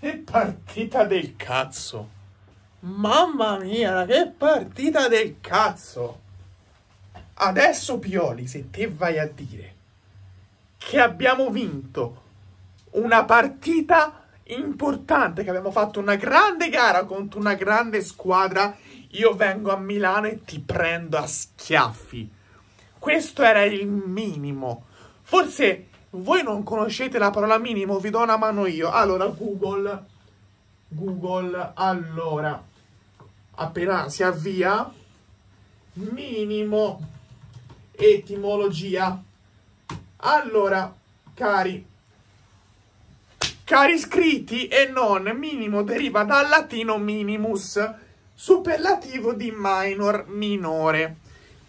Che partita del cazzo! Mamma mia, che partita del cazzo! Adesso Pioli, se te vai a dire che abbiamo vinto una partita importante, che abbiamo fatto una grande gara contro una grande squadra, io vengo a Milano e ti prendo a schiaffi. Questo era il minimo. Forse voi non conoscete la parola minimo, vi do una mano io. Allora, Google, Google, allora, appena si avvia, minimo, etimologia. Allora, cari, cari iscritti e non, minimo deriva dal latino minimus, superlativo di minor, minore.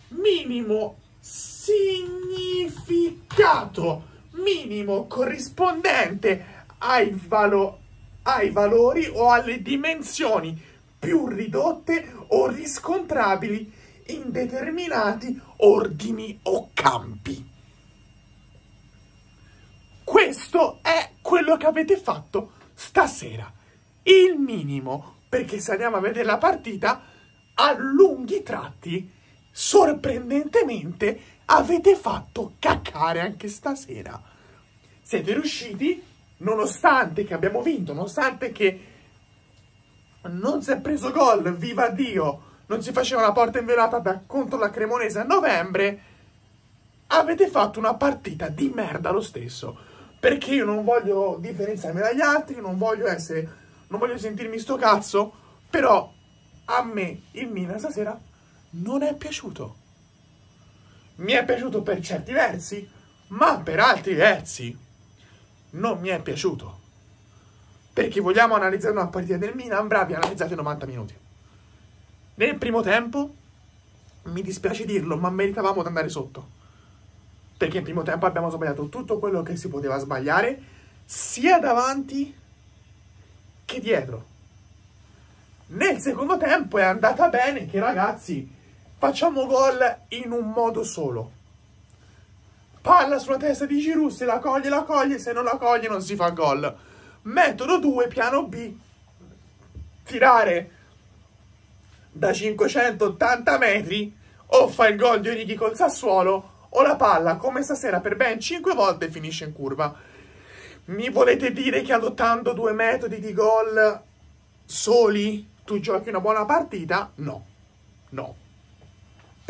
Minimo significato minimo corrispondente ai, valo ai valori o alle dimensioni più ridotte o riscontrabili in determinati ordini o campi. Questo è quello che avete fatto stasera. Il minimo, perché se andiamo a vedere la partita, a lunghi tratti, sorprendentemente avete fatto caccare anche stasera. Siete riusciti, nonostante che abbiamo vinto, nonostante che non si è preso gol, viva Dio, non si faceva una porta inviolata da, contro la Cremonese a novembre, avete fatto una partita di merda lo stesso. Perché io non voglio differenziarmi dagli altri, non voglio essere, non voglio sentirmi sto cazzo, però a me il Milan stasera non è piaciuto mi è piaciuto per certi versi, ma per altri versi non mi è piaciuto. Perché vogliamo analizzare una partita del Milan, bravi, analizzate 90 minuti. Nel primo tempo, mi dispiace dirlo, ma meritavamo di andare sotto. Perché in primo tempo abbiamo sbagliato tutto quello che si poteva sbagliare, sia davanti che dietro. Nel secondo tempo è andata bene che ragazzi Facciamo gol in un modo solo. Palla sulla testa di Giroud, se la coglie, la coglie, se non la coglie non si fa gol. Metodo 2, piano B. Tirare da 580 metri o fa il gol di Orighi col Sassuolo o la palla, come stasera, per ben 5 volte finisce in curva. Mi volete dire che adottando due metodi di gol soli tu giochi una buona partita? No, no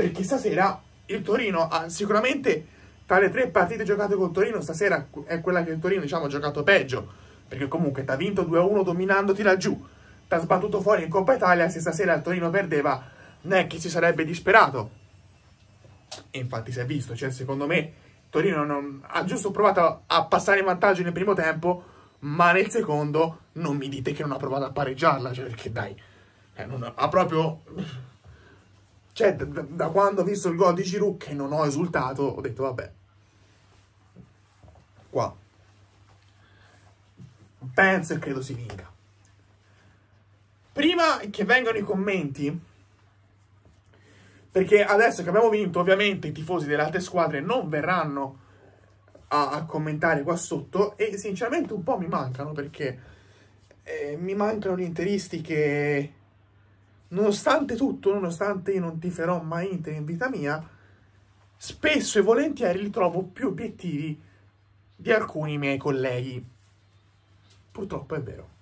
perché stasera il Torino ha sicuramente tra le tre partite giocate col Torino stasera è quella che il Torino diciamo, ha giocato peggio perché comunque ti ha vinto 2-1 dominandoti laggiù ti ha sbattuto fuori in Coppa Italia se stasera il Torino perdeva non è che si sarebbe disperato e infatti si è visto cioè secondo me Torino non, ha giusto provato a passare in vantaggio nel primo tempo ma nel secondo non mi dite che non ha provato a pareggiarla cioè perché dai eh, non, ha proprio cioè, da, da quando ho visto il gol di Giroud, che non ho esultato, ho detto, vabbè. Qua. Penso e credo si vinca. Prima che vengano i commenti, perché adesso che abbiamo vinto, ovviamente i tifosi delle altre squadre non verranno a, a commentare qua sotto e sinceramente un po' mi mancano perché eh, mi mancano gli interisti che nonostante tutto, nonostante io non ti tiferò mai Inter in vita mia, spesso e volentieri li trovo più obiettivi di alcuni miei colleghi. Purtroppo è vero.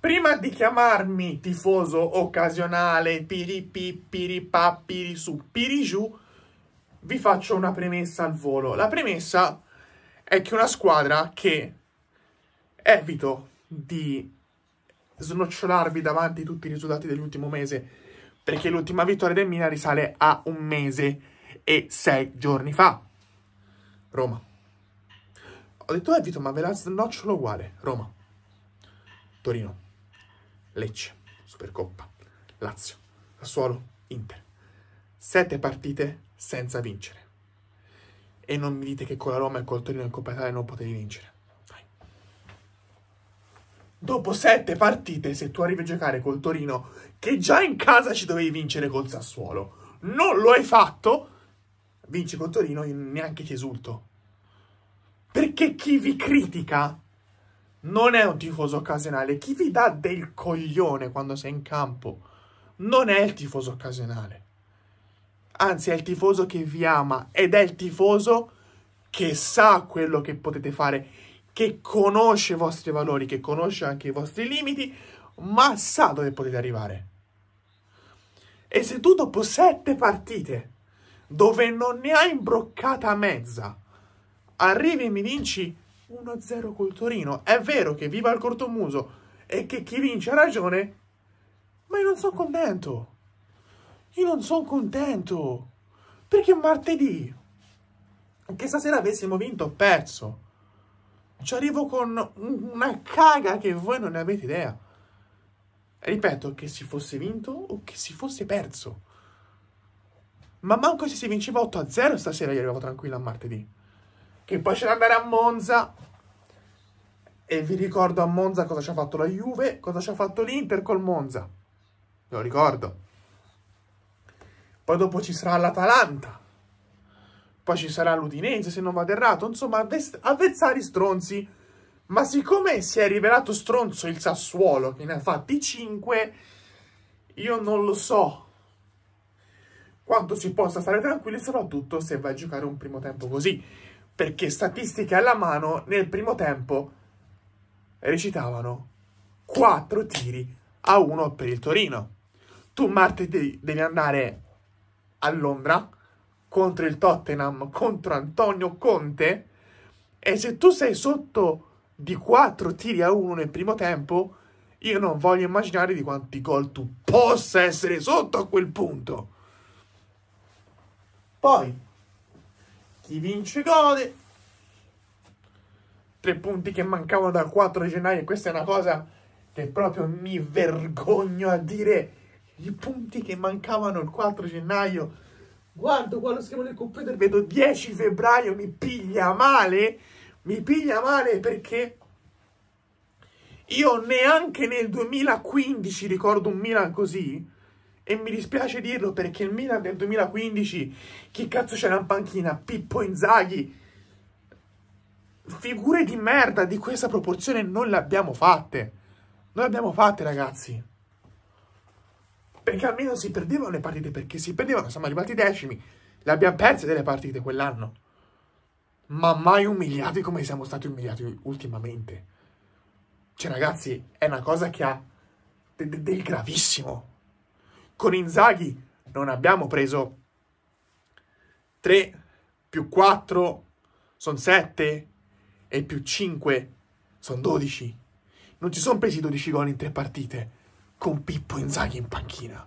Prima di chiamarmi tifoso occasionale, piripi, piripà, pirisù, pirigiù, vi faccio una premessa al volo. La premessa è che una squadra che evito di snocciolarvi davanti tutti i risultati dell'ultimo mese, perché l'ultima vittoria del Milan risale a un mese e sei giorni fa. Roma. Ho detto, eh Vito, ma ve la snocciolo uguale. Roma. Torino. Lecce. Supercoppa. Lazio. Sassuolo. Inter. Sette partite senza vincere. E non mi dite che con la Roma e col Torino in Coppa Italia non potevi vincere dopo sette partite, se tu arrivi a giocare col Torino, che già in casa ci dovevi vincere col Sassuolo, non lo hai fatto, vinci col Torino, e neanche ti esulto. Perché chi vi critica non è un tifoso occasionale, chi vi dà del coglione quando sei in campo non è il tifoso occasionale. Anzi, è il tifoso che vi ama ed è il tifoso che sa quello che potete fare che conosce i vostri valori, che conosce anche i vostri limiti, ma sa dove potete arrivare. E se tu dopo sette partite, dove non ne hai imbroccata mezza, arrivi e mi vinci 1-0 col Torino, è vero che viva il cortomuso e che chi vince ha ragione, ma io non sono contento. Io non sono contento. Perché martedì, anche stasera avessimo vinto, ho perso. Ci arrivo con una caga che voi non ne avete idea. Ripeto, che si fosse vinto o che si fosse perso. Ma manco se si vinceva 8-0 stasera io arrivavo tranquillo a martedì. Che poi c'era andare a Monza. E vi ricordo a Monza cosa ci ha fatto la Juve, cosa ci ha fatto l'Inter col Monza. Ve lo ricordo. Poi dopo ci sarà l'Atalanta poi ci sarà l'Udinese se non vado errato, insomma avversari stronzi. Ma siccome si è rivelato stronzo il Sassuolo, che ne ha fatti 5, io non lo so quanto si possa stare tranquilli, soprattutto se vai a giocare un primo tempo così. Perché statistiche alla mano, nel primo tempo recitavano 4 tiri a 1 per il Torino. Tu martedì devi andare a Londra, contro il Tottenham, contro Antonio Conte, e se tu sei sotto di 4 tiri a 1 nel primo tempo, io non voglio immaginare di quanti gol tu possa essere sotto a quel punto. Poi, chi vince gode. Tre punti che mancavano dal 4 gennaio, questa è una cosa che proprio mi vergogno a dire. I punti che mancavano il 4 gennaio guardo qua lo schermo del computer, vedo 10 febbraio, mi piglia male, mi piglia male perché io neanche nel 2015 ricordo un Milan così. E mi dispiace dirlo perché il Milan del 2015, chi cazzo c'era in panchina? Pippo Inzaghi. Figure di merda di questa proporzione non le abbiamo fatte. Non le abbiamo fatte, ragazzi perché almeno si perdevano le partite, perché si perdevano, siamo arrivati decimi, le abbiamo perse delle partite quell'anno, ma mai umiliati come siamo stati umiliati ultimamente. Cioè ragazzi, è una cosa che ha de de del gravissimo. Con Inzaghi non abbiamo preso 3 più 4 sono 7 e più 5 sono 12. Non ci sono presi 12 gol in tre partite con Pippo Inzaghi in panchina.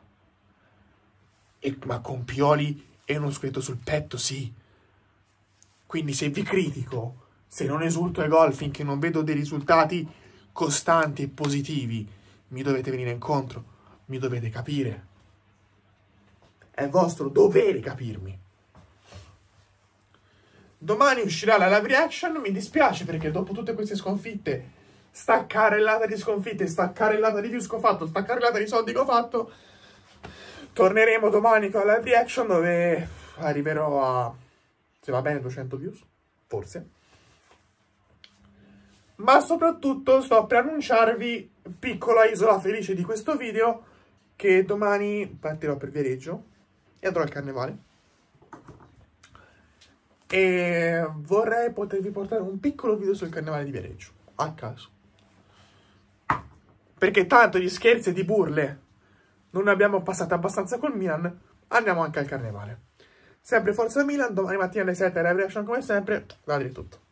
E, ma con Pioli e uno scritto sul petto, sì. Quindi se vi critico, se non esulto ai gol finché non vedo dei risultati costanti e positivi, mi dovete venire incontro, mi dovete capire. È vostro dovere capirmi. Domani uscirà la live reaction, mi dispiace perché dopo tutte queste sconfitte sta carrellata di sconfitte, sta carrellata di chius che ho fatto, sta carrellata di soldi che ho fatto. Torneremo domani con la live reaction dove arriverò a, se va bene, 200 views, forse. Ma soprattutto sto per annunciarvi, piccola isola felice di questo video, che domani partirò per Viareggio e andrò al carnevale. E vorrei potervi portare un piccolo video sul carnevale di Viareggio, a caso perché tanto di scherzi e di burle non ne abbiamo passate abbastanza col Milan, andiamo anche al carnevale. Sempre Forza Milan, domani mattina alle 7 alla Reaction come sempre, guardi tutto.